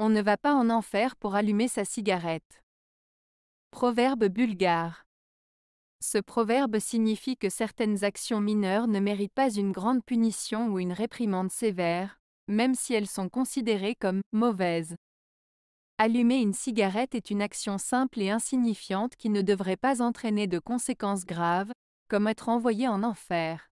On ne va pas en enfer pour allumer sa cigarette. Proverbe bulgare. Ce proverbe signifie que certaines actions mineures ne méritent pas une grande punition ou une réprimande sévère, même si elles sont considérées comme mauvaises. Allumer une cigarette est une action simple et insignifiante qui ne devrait pas entraîner de conséquences graves, comme être envoyé en enfer.